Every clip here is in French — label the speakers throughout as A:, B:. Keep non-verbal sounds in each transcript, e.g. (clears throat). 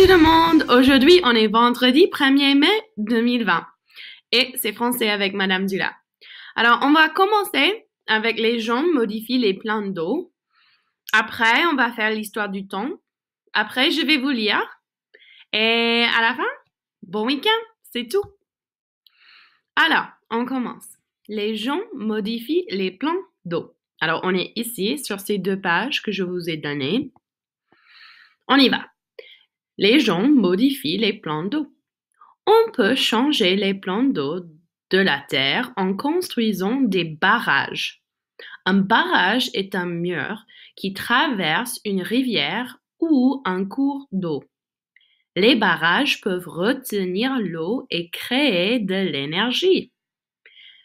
A: Salut le monde! Aujourd'hui, on est vendredi 1er mai 2020 et c'est français avec Madame Dula. Alors, on va commencer avec les gens modifient les plans d'eau. Après, on va faire l'histoire du temps. Après, je vais vous lire. Et à la fin, bon week-end, c'est tout. Alors, on commence. Les gens modifient les plans d'eau. Alors, on est ici sur ces deux pages que je vous ai données. On y va les gens modifient les plans d'eau. On peut changer les plans d'eau de la Terre en construisant des barrages. Un barrage est un mur qui traverse une rivière ou un cours d'eau. Les barrages peuvent retenir l'eau et créer de l'énergie.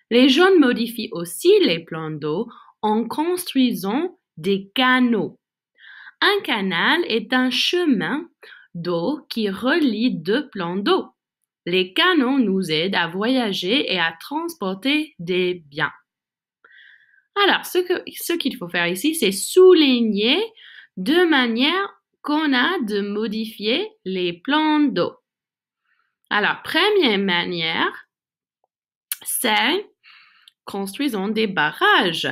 A: Les gens modifient aussi les plans d'eau en construisant des canaux. Un canal est un chemin d'eau qui relie deux plans d'eau. Les canaux nous aident à voyager et à transporter des biens. Alors, ce qu'il faut faire ici, c'est souligner deux manières qu'on a de modifier les plans d'eau. Alors, première manière, c'est construisons des barrages.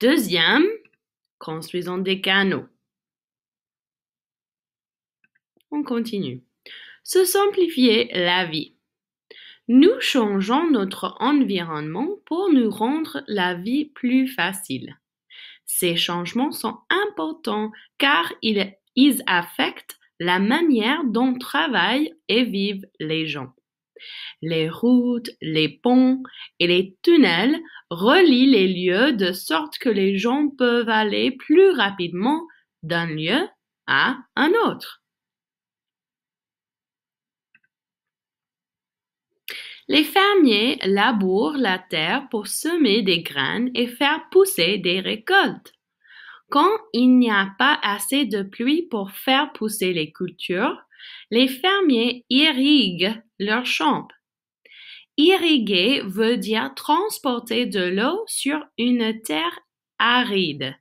A: Deuxième, construisons des canaux. On continue. Se simplifier la vie. Nous changeons notre environnement pour nous rendre la vie plus facile. Ces changements sont importants car ils, affectent la manière dont travaillent et vivent les gens. Les routes, les ponts et les tunnels relient les lieux de sorte que les gens peuvent aller plus rapidement d'un lieu à un autre. Les fermiers labourent la terre pour semer des graines et faire pousser des récoltes. Quand il n'y a pas assez de pluie pour faire pousser les cultures, les fermiers irriguent leurs champs. Irriguer veut dire transporter de l'eau sur une terre aride.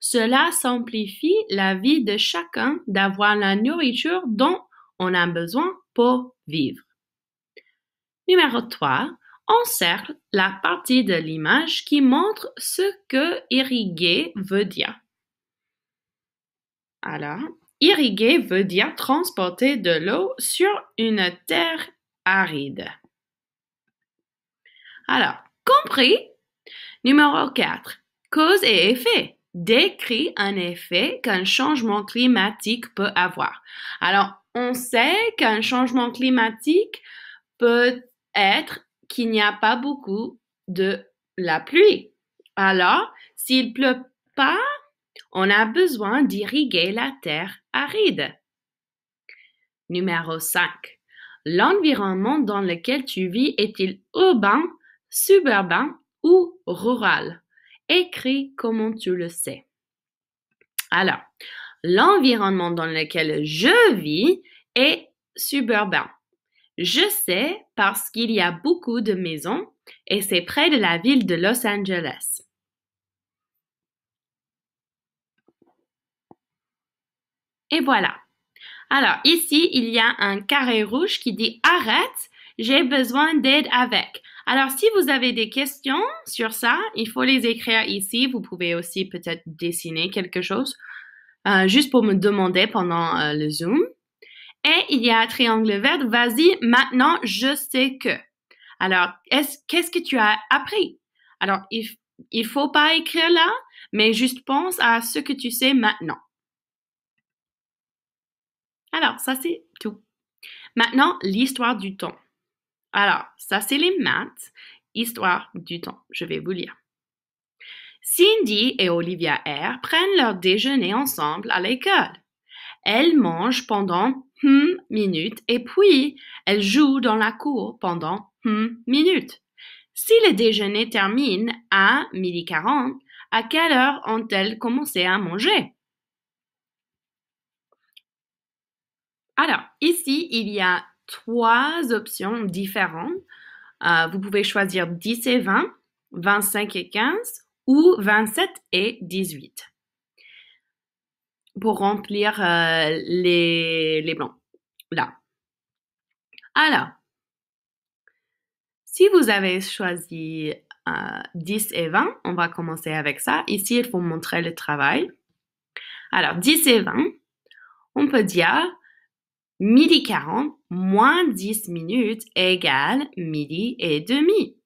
A: Cela simplifie la vie de chacun d'avoir la nourriture dont on a besoin pour vivre. Numéro 3. Encercle la partie de l'image qui montre ce que irriguer veut dire. Alors, irriguer veut dire transporter de l'eau sur une terre aride. Alors, compris. Numéro 4. Cause et effet. Décrit un effet qu'un changement climatique peut avoir. Alors, on sait qu'un changement climatique peut être qu'il n'y a pas beaucoup de la pluie. Alors, s'il pleut pas, on a besoin d'irriguer la terre aride. Numéro 5. L'environnement dans lequel tu vis est-il urbain, suburbain ou rural? Écris comment tu le sais. Alors, l'environnement dans lequel je vis est suburbain. Je sais parce qu'il y a beaucoup de maisons et c'est près de la ville de Los Angeles. Et voilà. Alors ici, il y a un carré rouge qui dit arrête, j'ai besoin d'aide avec. Alors si vous avez des questions sur ça, il faut les écrire ici. Vous pouvez aussi peut-être dessiner quelque chose euh, juste pour me demander pendant euh, le Zoom et il y a un triangle vert. Vas-y, maintenant, je sais que. Alors, qu'est-ce que tu as appris? Alors, il, faut pas écrire là, mais juste pense à ce que tu sais maintenant. Alors, ça c'est tout. Maintenant, l'histoire du temps. Alors, ça c'est les maths, histoire du temps. Je vais vous lire. Cindy et Olivia R prennent leur déjeuner ensemble à l'école. Elle mange pendant hmm minutes et puis elle joue dans la cour pendant hmm minutes. Si le déjeuner termine à midi h 40 à quelle heure ont-elles commencé à manger? Alors, ici, il y a trois options différentes. Euh, vous pouvez choisir 10 et 20, 25 et 15 ou 27 et 18 pour remplir euh, les, les blancs. Là. Alors, si vous avez choisi 10 euh, et 20, on va commencer avec ça. Ici, il faut montrer le travail. Alors, 10 et 20, on peut dire midi 40 moins 10 minutes égale midi et demi.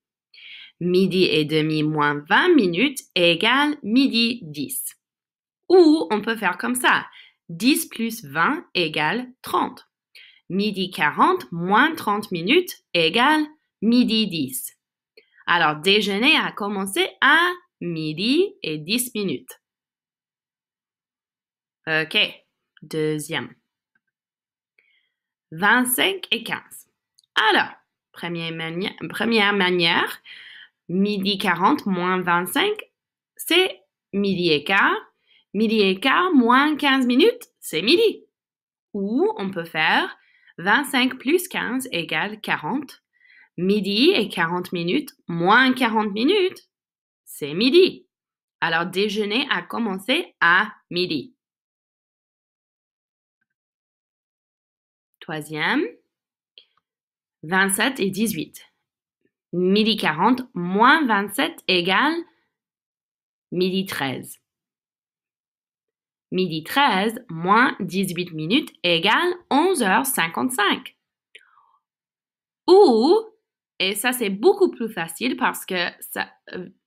A: Midi et demi moins 20 minutes égale midi 10. Ou on peut faire comme ça. 10 plus 20 égale 30. Midi 40 moins 30 minutes égale midi 10. Alors, déjeuner a commencé à midi et 10 minutes. OK. Deuxième. 25 et 15. Alors, première, manière, midi 40 moins 25, c'est midi et quart Midi et quart moins 15 minutes, c'est midi. Ou on peut faire 25 plus 15 égale 40. Midi et 40 minutes moins 40 minutes, c'est midi. Alors déjeuner a commencé à midi. Troisième, 27 et 18. Midi 40 moins 27 égale midi 13 midi 13 moins 18 minutes égale 11h55. Ou, et ça c'est beaucoup plus facile parce que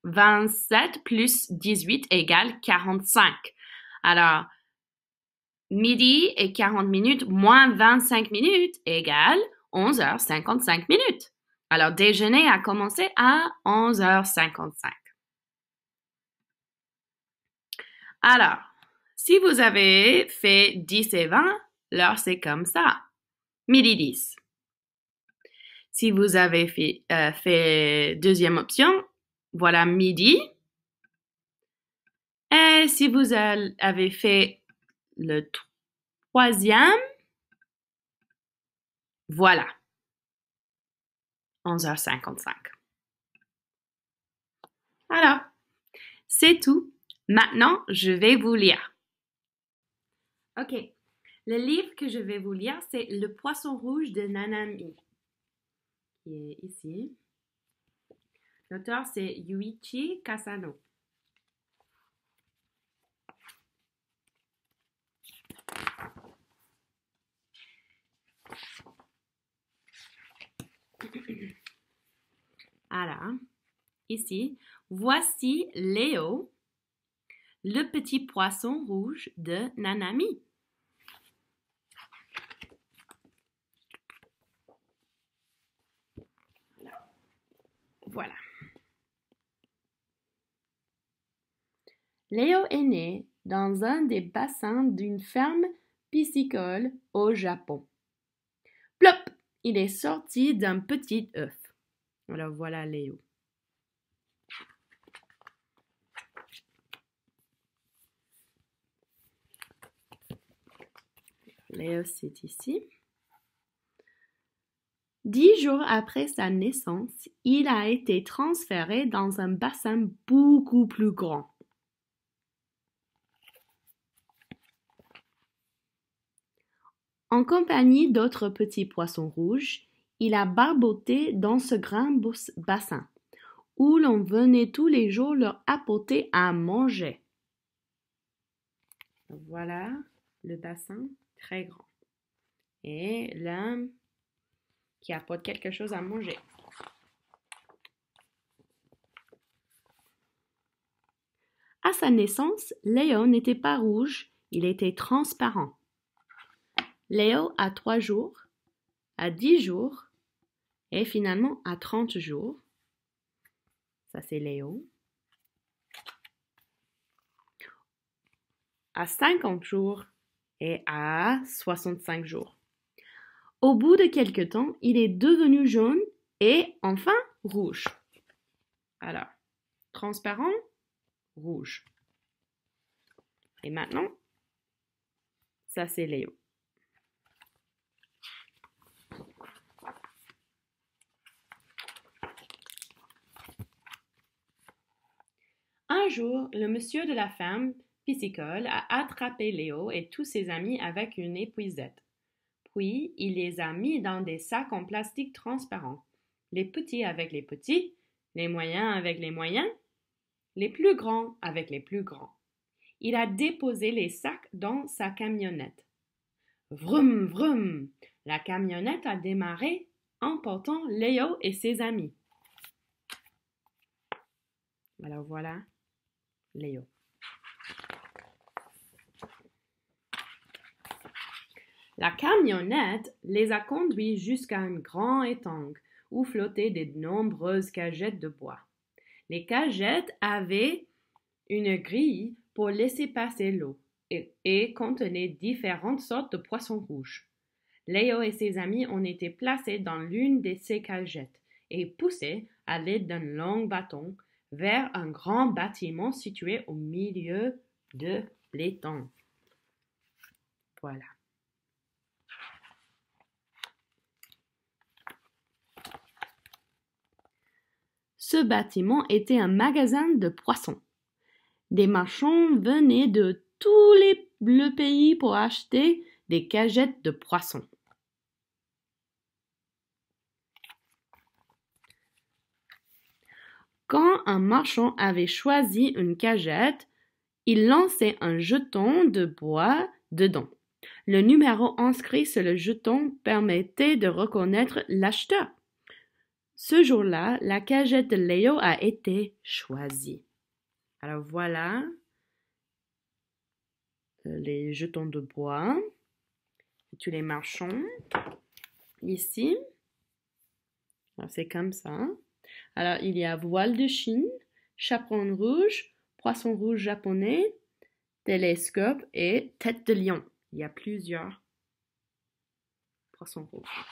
A: 27 euh, plus 18 égale 45. Alors, midi et 40 minutes moins 25 minutes égale 11h55 minutes. Alors, déjeuner a commencé à 11h55. Alors, si vous avez fait 10 et 20, l'heure c'est comme ça. Midi 10. Si vous avez fait, euh, fait deuxième option, voilà midi. Et si vous avez fait le troisième, voilà. 11h55. Alors, c'est tout. Maintenant, je vais vous lire. OK. Le livre que je vais vous lire, c'est Le poisson rouge de Nanami, qui est ici. L'auteur, c'est Yuichi Kasano. (clears throat) Voilà, ici, voici Léo, le petit poisson rouge de Nanami. Voilà. Léo est né dans un des bassins d'une ferme piscicole au Japon. Plop Il est sorti d'un petit œuf. Alors voilà Léo. Léo, c'est ici. Dix jours après sa naissance, il a été transféré dans un bassin beaucoup plus grand. En compagnie d'autres petits poissons rouges, il a barboté dans ce grand bassin, où l'on venait tous les jours leur apporter à manger. Voilà le bassin très grand. Et l'un qui apporte quelque chose à manger. À sa naissance, Léo n'était pas rouge, il était transparent. Léo a trois jours, à dix jours et finalement à 30 jours. Ça, c'est Léo. À 50 jours et à 65 jours. Au bout de quelque temps, il est devenu jaune et enfin rouge. Alors, transparent, rouge. Et maintenant, ça c'est Léo. Un jour, le monsieur de la ferme piscicole a attrapé Léo et tous ses amis avec une épuisette. Oui, il les a mis dans des sacs en plastique transparent. Les petits avec les petits, les moyens avec les moyens, les plus grands avec les plus grands. Il a déposé les sacs dans sa camionnette. Vroom, vroom La camionnette a démarré, emportant Léo et ses amis. Alors voilà, Léo. La camionnette les a conduits jusqu'à un grand étang où flottaient de nombreuses cagettes de bois. Les cagettes avaient une grille pour laisser passer l'eau et, et contenaient différentes sortes de poissons rouges. Léo et ses amis ont été placés dans l'une de ces cagettes et poussés à l'aide d'un long bâton vers un grand bâtiment situé au milieu de l'étang. Voilà. ce bâtiment était un magasin de poissons. Des marchands venaient de tous les, le pays pour acheter des cagettes de poissons. Quand un marchand avait choisi une cagette, il lançait un jeton de bois dedans. Le numéro inscrit sur le jeton permettait de reconnaître l'acheteur. Ce jour-là, la cagette de Léo a été choisie. Alors voilà euh, les jetons de bois. Tu les marchons ici. C'est comme ça. Alors il y a voile de Chine, chaperon rouge, poisson rouge japonais, télescope et tête de lion. Il y a plusieurs poissons rouges.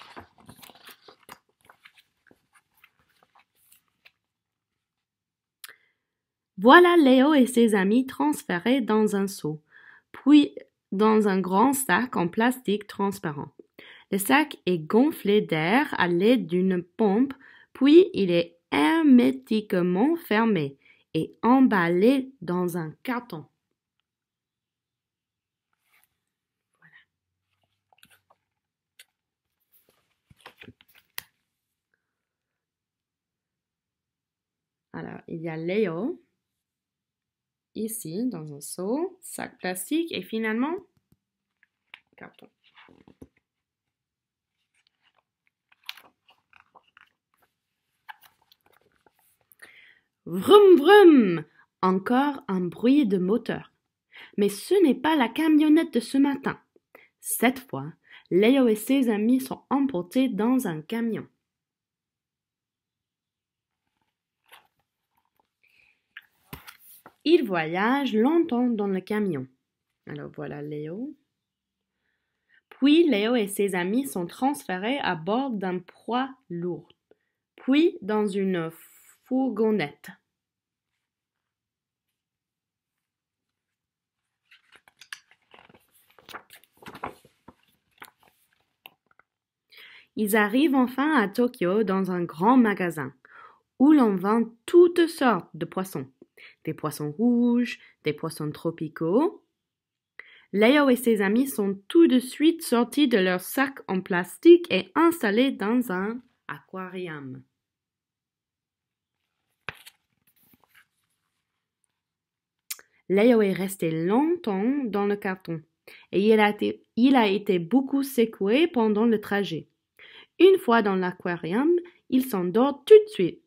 A: Voilà Léo et ses amis transférés dans un seau, puis dans un grand sac en plastique transparent. Le sac est gonflé d'air à l'aide d'une pompe, puis il est hermétiquement fermé et emballé dans un carton. Voilà. Alors, il y a Léo, ici dans un seau, sac plastique et finalement carton. Vroom vroom Encore un bruit de moteur. Mais ce n'est pas la camionnette de ce matin. Cette fois, Leo et ses amis sont emportés dans un camion. Ils voyagent longtemps dans le camion. Alors voilà Léo. Puis Léo et ses amis sont transférés à bord d'un proie lourd, puis dans une fourgonnette. Ils arrivent enfin à Tokyo dans un grand magasin où l'on vend toutes sortes de poissons des poissons rouges, des poissons tropicaux. Léo et ses amis sont tout de suite sortis de leur sac en plastique et installés dans un aquarium. Léo est resté longtemps dans le carton et il a été, il a été beaucoup secoué pendant le trajet. Une fois dans l'aquarium, il s'endort tout de suite.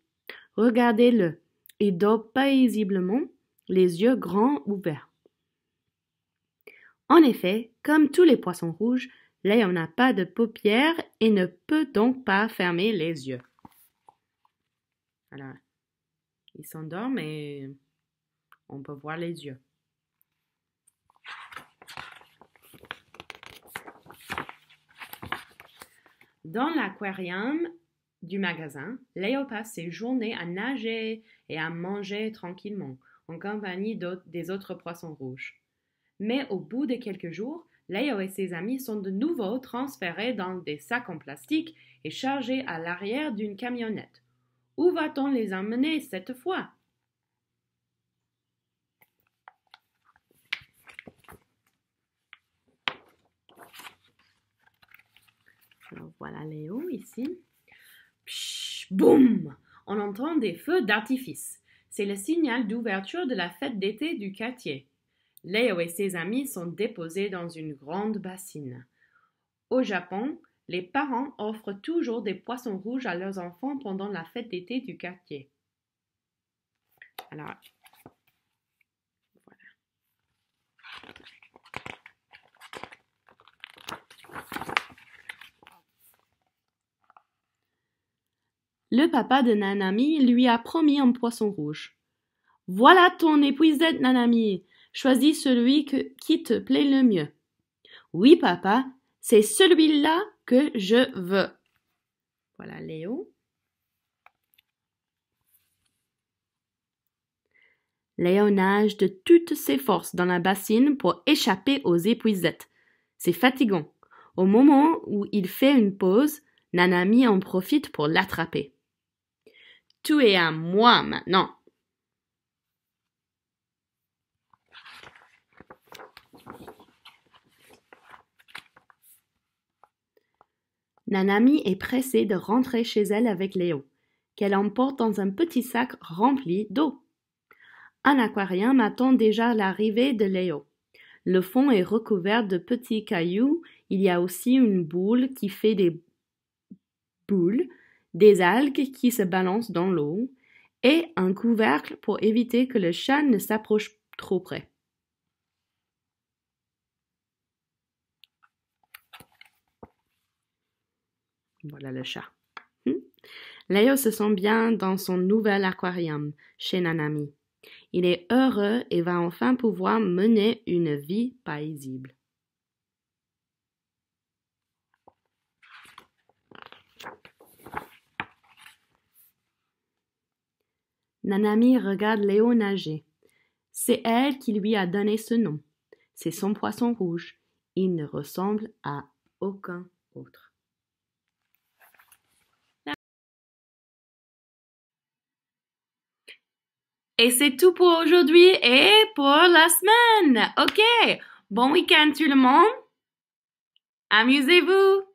A: Regardez-le, et dort paisiblement, les yeux grands ouverts. En effet, comme tous les poissons rouges, Léon n'a pas de paupières et ne peut donc pas fermer les yeux. Alors, il s'endort, mais on peut voir les yeux. Dans l'aquarium du magasin, Léo passe ses journées à nager et à manger tranquillement, en compagnie des autres poissons rouges. Mais au bout de quelques jours, Léo et ses amis sont de nouveau transférés dans des sacs en plastique et chargés à l'arrière d'une camionnette. Où va-t-on les emmener cette fois voilà Léo ici. boum on entend des feux d'artifice. C'est le signal d'ouverture de la fête d'été du quartier. Leo et ses amis sont déposés dans une grande bassine. Au Japon, les parents offrent toujours des poissons rouges à leurs enfants pendant la fête d'été du quartier. Alors, voilà. Le papa de Nanami lui a promis un poisson rouge. Voilà ton épuisette, Nanami. Choisis celui que, qui te plaît le mieux. Oui, papa, c'est celui-là que je veux. Voilà, Léo. Léo nage de toutes ses forces dans la bassine pour échapper aux épuisettes. C'est fatigant. Au moment où il fait une pause, Nanami en profite pour l'attraper. Tout est à moi maintenant. Nanami est pressée de rentrer chez elle avec Léo, qu'elle emporte dans un petit sac rempli d'eau. Un aquarium attend déjà l'arrivée de Léo. Le fond est recouvert de petits cailloux, il y a aussi une boule qui fait des boules des algues qui se balancent dans l'eau et un couvercle pour éviter que le chat ne s'approche trop près. Voilà le chat. Hmm? Leo se sent bien dans son nouvel aquarium chez Nanami. Il est heureux et va enfin pouvoir mener une vie paisible. Nanami regarde Léo nager. C'est elle qui lui a donné ce nom. C'est son poisson rouge. Il ne ressemble à aucun autre. Et c'est tout pour aujourd'hui et pour la semaine. Ok, bon week-end tout le monde. Amusez-vous.